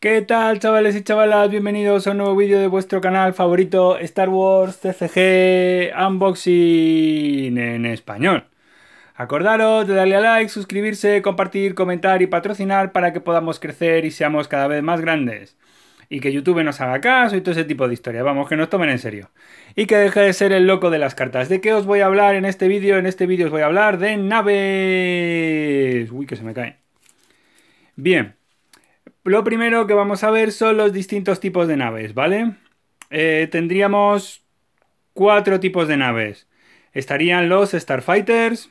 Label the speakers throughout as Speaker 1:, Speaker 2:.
Speaker 1: ¿Qué tal chavales y chavalas? Bienvenidos a un nuevo vídeo de vuestro canal favorito Star Wars CCG Unboxing en español. Acordaros de darle a like, suscribirse, compartir, comentar y patrocinar para que podamos crecer y seamos cada vez más grandes. Y que YouTube nos haga caso y todo ese tipo de historias, vamos, que nos tomen en serio. Y que deje de ser el loco de las cartas. ¿De qué os voy a hablar en este vídeo? En este vídeo os voy a hablar de naves. Uy, que se me cae. Bien, lo primero que vamos a ver son los distintos tipos de naves, ¿vale? Eh, tendríamos cuatro tipos de naves. Estarían los Starfighters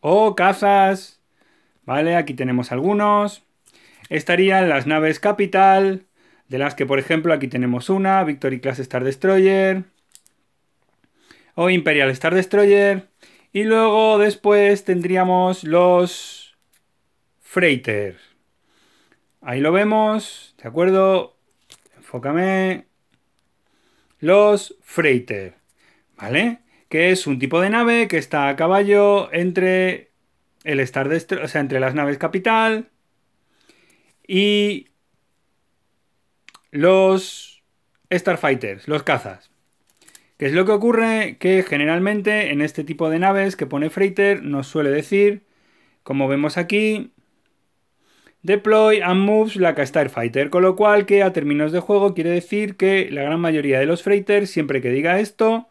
Speaker 1: o cazas, ¿vale? Aquí tenemos algunos. Estarían las naves Capital, de las que por ejemplo aquí tenemos una, Victory Class Star Destroyer o Imperial Star Destroyer. Y luego después tendríamos los Freighters. Ahí lo vemos, ¿de acuerdo? Enfócame. Los freighter, ¿vale? Que es un tipo de nave que está a caballo entre el entre las naves capital y los Starfighters, los cazas. ¿Qué es lo que ocurre? Que generalmente en este tipo de naves que pone Freighter nos suele decir, como vemos aquí, Deploy and Moves la a Starfighter, con lo cual que a términos de juego quiere decir que la gran mayoría de los freighters, siempre que diga esto,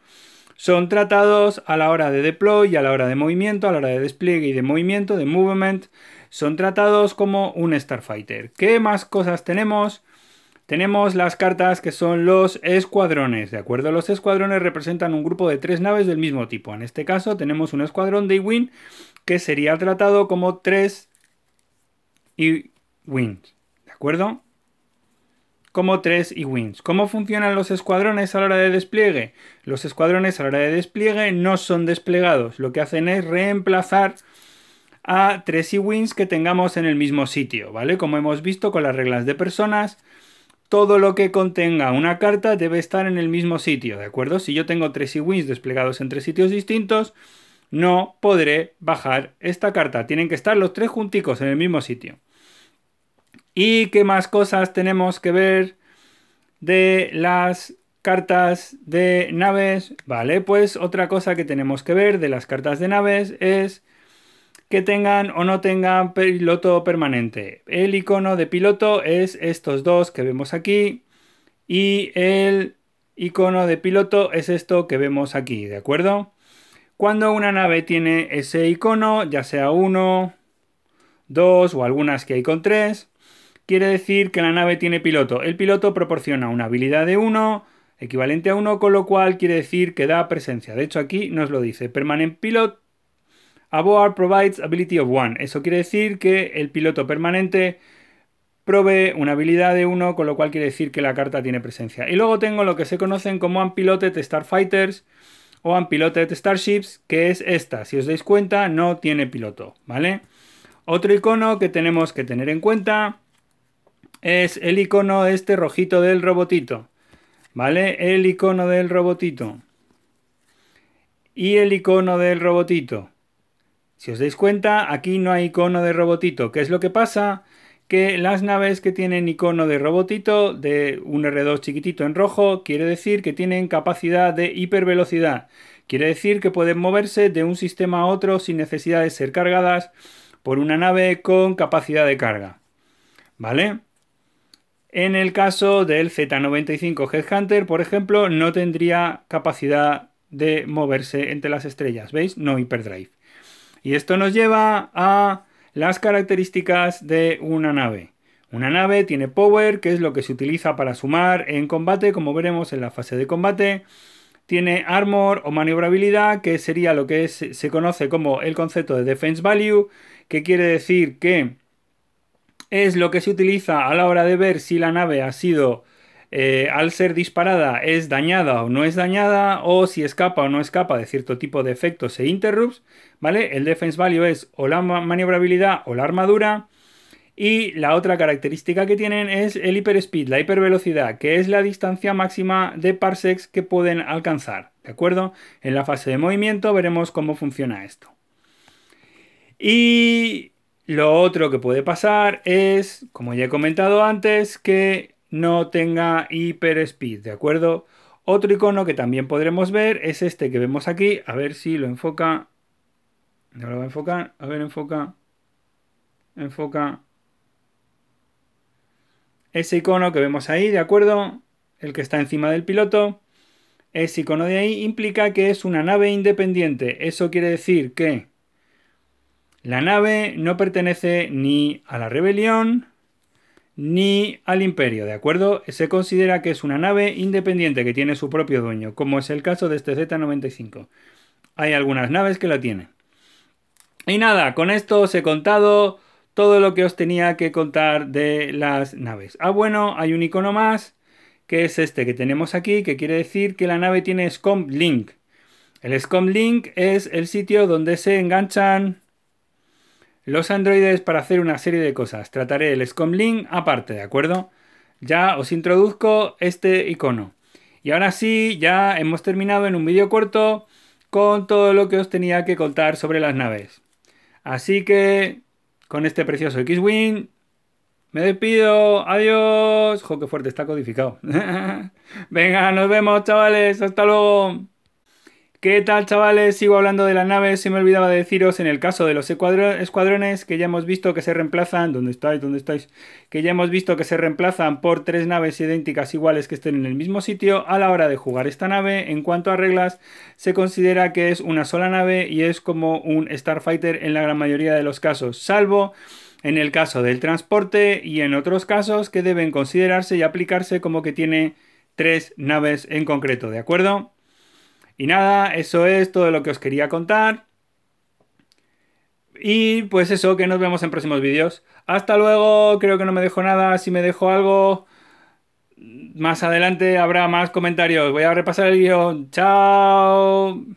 Speaker 1: son tratados a la hora de deploy, y a la hora de movimiento, a la hora de despliegue y de movimiento, de movement, son tratados como un Starfighter. ¿Qué más cosas tenemos? Tenemos las cartas que son los escuadrones, ¿de acuerdo? Los escuadrones representan un grupo de tres naves del mismo tipo. En este caso tenemos un escuadrón de wing que sería tratado como tres y wins, ¿de acuerdo? Como 3 y wins. ¿Cómo funcionan los escuadrones a la hora de despliegue? Los escuadrones a la hora de despliegue no son desplegados, lo que hacen es reemplazar a 3 y wins que tengamos en el mismo sitio, ¿vale? Como hemos visto con las reglas de personas, todo lo que contenga una carta debe estar en el mismo sitio, ¿de acuerdo? Si yo tengo 3 y wins desplegados en tres sitios distintos, no podré bajar esta carta. Tienen que estar los tres junticos en el mismo sitio. ¿Y qué más cosas tenemos que ver de las cartas de naves? Vale, pues otra cosa que tenemos que ver de las cartas de naves es que tengan o no tengan piloto permanente. El icono de piloto es estos dos que vemos aquí y el icono de piloto es esto que vemos aquí, ¿de acuerdo? Cuando una nave tiene ese icono, ya sea uno, dos o algunas que hay con tres, quiere decir que la nave tiene piloto. El piloto proporciona una habilidad de 1, equivalente a 1, con lo cual quiere decir que da presencia. De hecho, aquí nos lo dice. Permanent Pilot Aboard provides ability of 1. Eso quiere decir que el piloto permanente provee una habilidad de 1, con lo cual quiere decir que la carta tiene presencia. Y luego tengo lo que se conocen como Unpiloted Starfighters o Unpiloted Starships, que es esta. Si os dais cuenta, no tiene piloto, ¿vale? Otro icono que tenemos que tener en cuenta es el icono este rojito del robotito. ¿Vale? El icono del robotito. Y el icono del robotito. Si os dais cuenta, aquí no hay icono de robotito. ¿Qué es lo que pasa? Que las naves que tienen icono de robotito, de un R2 chiquitito en rojo, quiere decir que tienen capacidad de hipervelocidad. Quiere decir que pueden moverse de un sistema a otro sin necesidad de ser cargadas por una nave con capacidad de carga. ¿Vale? En el caso del Z95 Headhunter, por ejemplo, no tendría capacidad de moverse entre las estrellas, ¿veis? No hyperdrive. Y esto nos lleva a las características de una nave. Una nave tiene power, que es lo que se utiliza para sumar en combate, como veremos en la fase de combate. Tiene armor o maniobrabilidad, que sería lo que se conoce como el concepto de defense value, que quiere decir que es lo que se utiliza a la hora de ver si la nave ha sido, eh, al ser disparada, es dañada o no es dañada, o si escapa o no escapa de cierto tipo de efectos e interrupts, ¿vale? El defense value es o la maniobrabilidad o la armadura. Y la otra característica que tienen es el speed, la hipervelocidad, que es la distancia máxima de parsecs que pueden alcanzar. ¿De acuerdo? En la fase de movimiento veremos cómo funciona esto. Y lo otro que puede pasar es, como ya he comentado antes, que no tenga hiper speed, ¿de acuerdo? Otro icono que también podremos ver es este que vemos aquí. A ver si lo enfoca. No lo va a enfocar. A ver, enfoca. Enfoca. Ese icono que vemos ahí, ¿de acuerdo? El que está encima del piloto. Ese icono de ahí implica que es una nave independiente. Eso quiere decir que la nave no pertenece ni a la rebelión ni al imperio, ¿de acuerdo? Se considera que es una nave independiente que tiene su propio dueño, como es el caso de este Z95. Hay algunas naves que la tienen. Y nada, con esto os he contado todo lo que os tenía que contar de las naves. Ah, bueno, hay un icono más, que es este que tenemos aquí, que quiere decir que la nave tiene SCOM Link. El SCOM Link es el sitio donde se enganchan los androides para hacer una serie de cosas. Trataré el Link aparte, ¿de acuerdo? Ya os introduzco este icono. Y ahora sí, ya hemos terminado en un vídeo corto con todo lo que os tenía que contar sobre las naves. Así que, con este precioso X-Wing, me despido. Adiós. ¡Joder qué fuerte está codificado. Venga, nos vemos, chavales. Hasta luego. ¿Qué tal chavales? Sigo hablando de la nave, se me olvidaba deciros en el caso de los escuadrones que ya hemos visto que se reemplazan, ¿dónde estáis? ¿Dónde estáis? Que ya hemos visto que se reemplazan por tres naves idénticas iguales que estén en el mismo sitio. A la hora de jugar esta nave, en cuanto a reglas, se considera que es una sola nave y es como un Starfighter en la gran mayoría de los casos, salvo en el caso del transporte y en otros casos que deben considerarse y aplicarse como que tiene tres naves en concreto, ¿de acuerdo? Y nada, eso es todo lo que os quería contar. Y pues eso, que nos vemos en próximos vídeos. Hasta luego, creo que no me dejo nada, si me dejo algo, más adelante habrá más comentarios. Voy a repasar el guión. Chao.